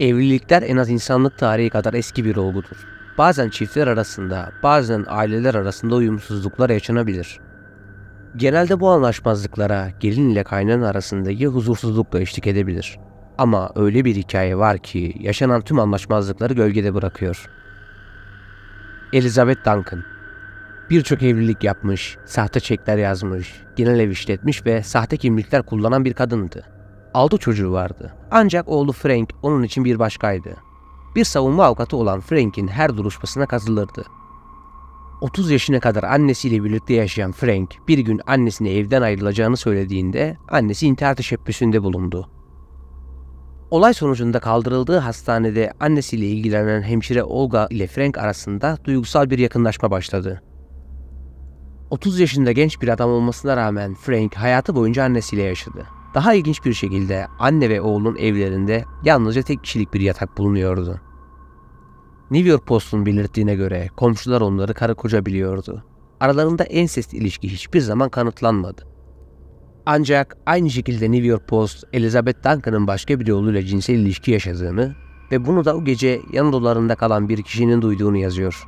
Evlilikler en az insanlık tarihi kadar eski bir olgudur. Bazen çiftler arasında, bazen aileler arasında uyumsuzluklar yaşanabilir. Genelde bu anlaşmazlıklara gelin ile kaynan arasındaki huzursuzlukla eşlik edebilir. Ama öyle bir hikaye var ki yaşanan tüm anlaşmazlıkları gölgede bırakıyor. Elizabeth Duncan Birçok evlilik yapmış, sahte çekler yazmış, genel ev işletmiş ve sahte kimlikler kullanan bir kadındı. 6 çocuğu vardı. Ancak oğlu Frank onun için bir başkaydı. Bir savunma avukatı olan Frank'in her duruşmasına katılırdı. 30 yaşına kadar annesiyle birlikte yaşayan Frank bir gün annesine evden ayrılacağını söylediğinde annesi intihar teşebbüsünde bulundu. Olay sonucunda kaldırıldığı hastanede annesiyle ilgilenen hemşire Olga ile Frank arasında duygusal bir yakınlaşma başladı. 30 yaşında genç bir adam olmasına rağmen Frank hayatı boyunca annesiyle yaşadı. Daha ilginç bir şekilde anne ve oğlunun evlerinde yalnızca tek kişilik bir yatak bulunuyordu. New York Post'un belirttiğine göre komşular onları karı koca biliyordu. Aralarında en ensest ilişki hiçbir zaman kanıtlanmadı. Ancak aynı şekilde New York Post, Elizabeth Duncan'ın başka bir yoluyla cinsel ilişki yaşadığını ve bunu da o gece yan odalarında kalan bir kişinin duyduğunu yazıyor.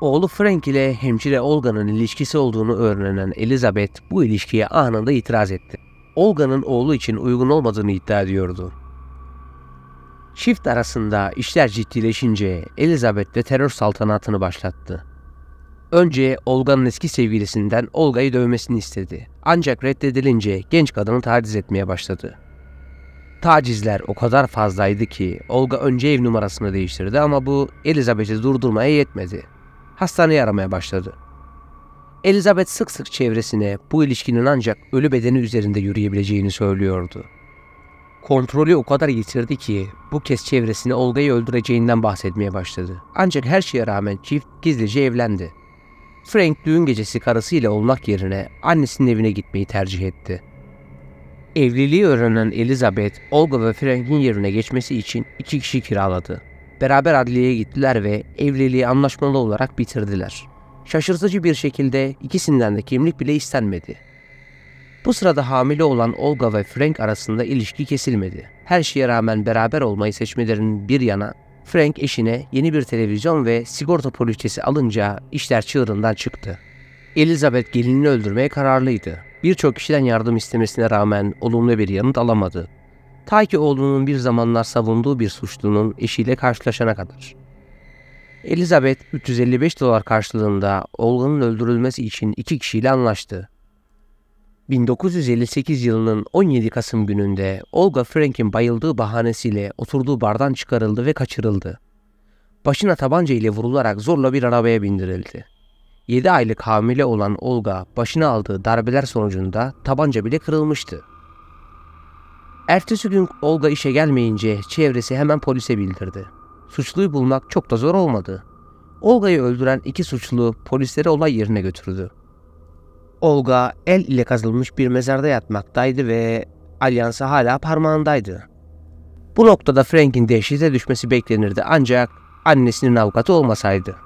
Oğlu Frank ile hemşire Olga'nın ilişkisi olduğunu öğrenen Elizabeth bu ilişkiye anında itiraz etti. Olga'nın oğlu için uygun olmadığını iddia ediyordu. Çift arasında işler ciddileşince Elizabeth de terör saltanatını başlattı. Önce Olga'nın eski sevgilisinden Olga'yı dövmesini istedi. Ancak reddedilince genç kadını taciz etmeye başladı. Tacizler o kadar fazlaydı ki Olga önce ev numarasını değiştirdi ama bu Elizabeth'i durdurmaya yetmedi. Hastaneye aramaya başladı. Elizabeth sık sık çevresine bu ilişkinin ancak ölü bedeni üzerinde yürüyebileceğini söylüyordu. Kontrolü o kadar yitirdi ki bu kez çevresini Olga'yı öldüreceğinden bahsetmeye başladı. Ancak her şeye rağmen çift gizlice evlendi. Frank düğün gecesi karısıyla olmak yerine annesinin evine gitmeyi tercih etti. Evliliği öğrenen Elizabeth, Olga ve Frank'in yerine geçmesi için iki kişi kiraladı. Beraber adliyeye gittiler ve evliliği anlaşmalı olarak bitirdiler. Şaşırtıcı bir şekilde ikisinden de kimlik bile istenmedi. Bu sırada hamile olan Olga ve Frank arasında ilişki kesilmedi. Her şeye rağmen beraber olmayı seçmelerinin bir yana Frank eşine yeni bir televizyon ve sigorta poliçesi alınca işler çığırından çıktı. Elizabeth gelinini öldürmeye kararlıydı. Birçok kişiden yardım istemesine rağmen olumlu bir yanıt alamadı. Ta ki oğlunun bir zamanlar savunduğu bir suçlunun eşiyle karşılaşana kadar. Elizabeth 355 dolar karşılığında Olga'nın öldürülmesi için iki kişiyle anlaştı. 1958 yılının 17 Kasım gününde Olga Frank'in bayıldığı bahanesiyle oturduğu bardan çıkarıldı ve kaçırıldı. Başına tabanca ile vurularak zorla bir arabaya bindirildi. 7 aylık hamile olan Olga başına aldığı darbeler sonucunda tabanca bile kırılmıştı. Ertesi gün Olga işe gelmeyince çevresi hemen polise bildirdi suçluyu bulmak çok da zor olmadı. Olga'yı öldüren iki suçlu polisleri olay yerine götürdü. Olga el ile kazılmış bir mezarda yatmaktaydı ve alyansı hala parmağındaydı. Bu noktada Frank'in dehşete düşmesi beklenirdi ancak annesinin avukatı olmasaydı.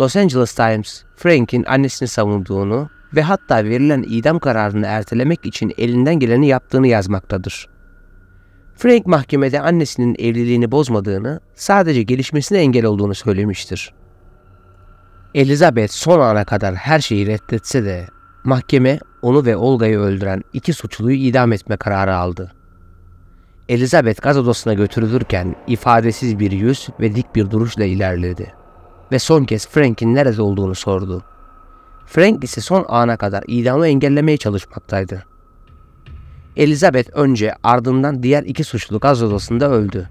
Los Angeles Times, Frank'in annesini savunduğunu ve hatta verilen idam kararını ertelemek için elinden geleni yaptığını yazmaktadır. Frank mahkemede annesinin evliliğini bozmadığını, sadece gelişmesine engel olduğunu söylemiştir. Elizabeth son ana kadar her şeyi reddetse de mahkeme onu ve Olga'yı öldüren iki suçluyu idam etme kararı aldı. Elizabeth gaz odasına götürülürken ifadesiz bir yüz ve dik bir duruşla ilerledi ve son kez Frank'in nerede olduğunu sordu. Frank ise son ana kadar idamı engellemeye çalışmaktaydı. Elizabeth önce ardından diğer iki suçlu gaz odasında öldü.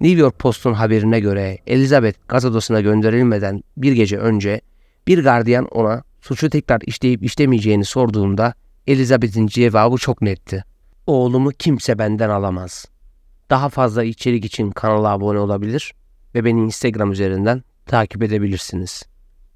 New York Post'un haberine göre Elizabeth gaz odasına gönderilmeden bir gece önce bir gardiyan ona suçu tekrar işleyip işlemeyeceğini sorduğunda Elizabeth'in cevabı çok netti. Oğlumu kimse benden alamaz. Daha fazla içerik için kanala abone olabilir ve beni Instagram üzerinden takip edebilirsiniz.